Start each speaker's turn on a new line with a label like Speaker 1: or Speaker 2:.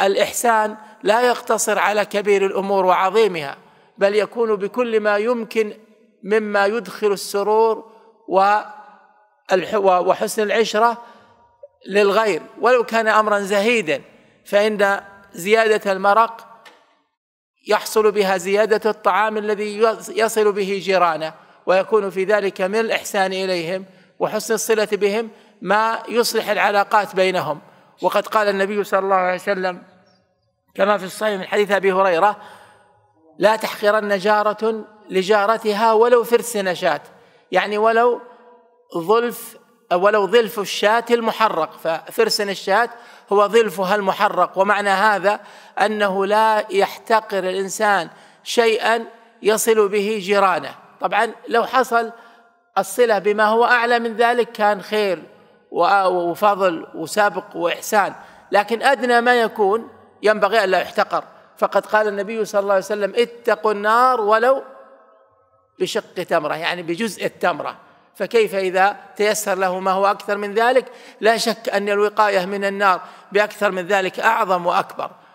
Speaker 1: الإحسان لا يقتصر على كبير الأمور وعظيمها بل يكون بكل ما يمكن مما يدخل السرور وحسن العشرة للغير ولو كان أمرا زهيدا فإن زيادة المرق يحصل بها زيادة الطعام الذي يصل به جيرانه ويكون في ذلك من الإحسان إليهم وحسن الصلة بهم ما يصلح العلاقات بينهم وقد قال النبي صلى الله عليه وسلم كما في الصحيح من حديث ابي هريره لا تحقرن جارة لجارتها ولو فرس نشاة يعني ولو ظلف ولو ظلف الشاة المحرق ففرسن الشاة هو ظلفها المحرق ومعنى هذا أنه لا يحتقر الإنسان شيئا يصل به جيرانه طبعا لو حصل الصلة بما هو أعلى من ذلك كان خير وفضل وسابق وإحسان لكن أدنى ما يكون ينبغي ألا يحتقر فقد قال النبي صلى الله عليه وسلم اتقوا النار ولو بشق تمرة يعني بجزء التمرة فكيف إذا تيسر له ما هو أكثر من ذلك لا شك أن الوقاية من النار بأكثر من ذلك أعظم وأكبر